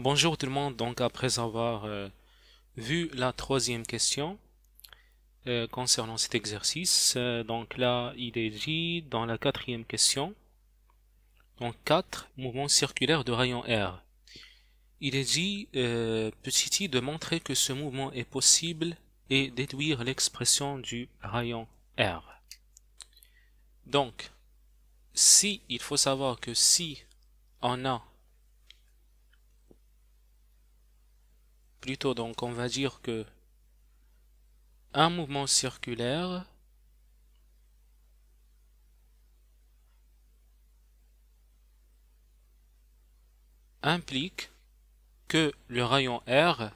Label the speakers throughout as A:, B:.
A: Bonjour tout le monde, donc après avoir euh, vu la troisième question euh, concernant cet exercice, euh, donc là il est dit dans la quatrième question, donc 4 mouvements circulaires de rayon R. Il est dit, petit i, de montrer que ce mouvement est possible et déduire l'expression du rayon R. Donc, si, il faut savoir que si on a donc on va dire que un mouvement circulaire implique que le rayon R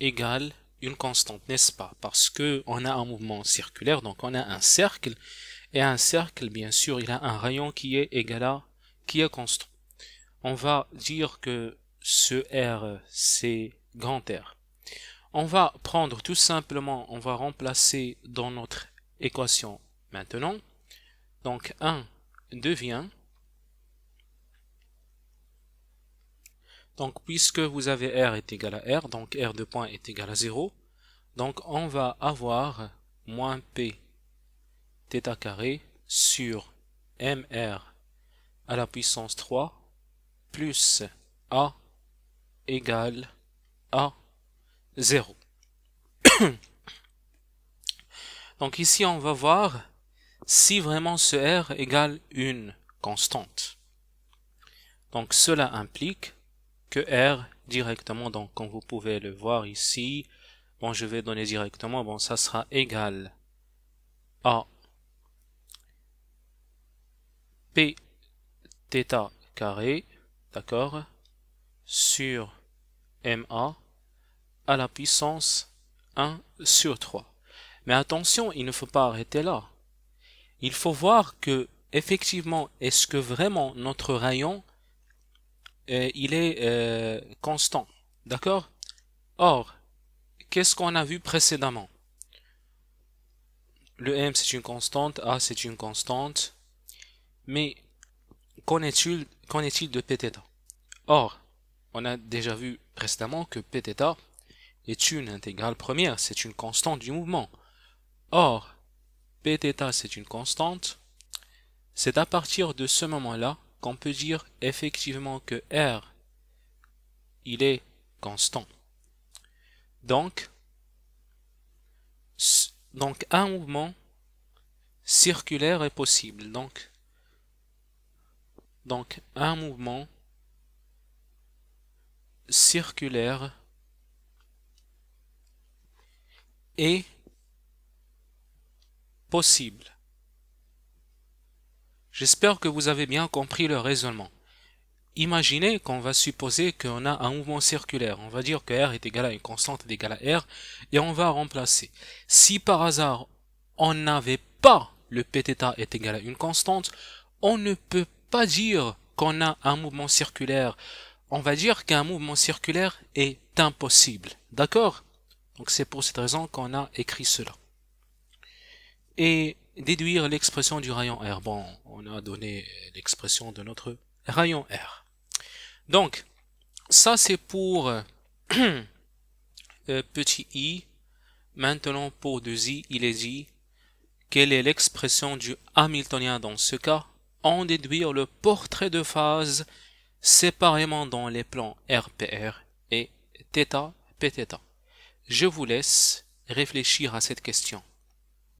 A: égale une constante, n'est-ce pas Parce que on a un mouvement circulaire, donc on a un cercle, et un cercle, bien sûr, il a un rayon qui est égal à, qui est constant. On va dire que ce R, c'est grand On va prendre tout simplement, on va remplacer dans notre équation maintenant. Donc 1 devient Donc, puisque vous avez R est égal à R, donc R de point est égal à 0, donc on va avoir moins P θ carré sur MR à la puissance 3 plus A égale à 0. Donc ici, on va voir si vraiment ce R égale une constante. Donc cela implique que R directement, donc comme vous pouvez le voir ici, bon je vais donner directement, bon ça sera égal à P carré, d'accord, sur MA à la puissance 1 sur 3. Mais attention, il ne faut pas arrêter là. Il faut voir que, effectivement, est-ce que vraiment notre rayon, euh, il est euh, constant D'accord Or, qu'est-ce qu'on a vu précédemment Le M, c'est une constante, A, c'est une constante. Mais qu'en est-il de Pθ Or, on a déjà vu précédemment que Pθ est une intégrale première, c'est une constante du mouvement. Or, Pθ c'est une constante. C'est à partir de ce moment-là qu'on peut dire effectivement que R, il est constant. Donc, donc un mouvement circulaire est possible. Donc, donc un mouvement circulaire est possible. J'espère que vous avez bien compris le raisonnement. Imaginez qu'on va supposer qu'on a un mouvement circulaire. On va dire que R est égal à une constante à R et on va remplacer. Si par hasard on n'avait pas le Pθ est égal à une constante, on ne peut pas dire qu'on a un mouvement circulaire. On va dire qu'un mouvement circulaire est impossible. D'accord donc c'est pour cette raison qu'on a écrit cela. Et déduire l'expression du rayon R. Bon, on a donné l'expression de notre rayon R. Donc, ça c'est pour euh, petit i. Maintenant pour deux i il est dit quelle est l'expression du Hamiltonien dans ce cas En déduire le portrait de phase séparément dans les plans RPR et θ, Pθ. Je vous laisse réfléchir à cette question.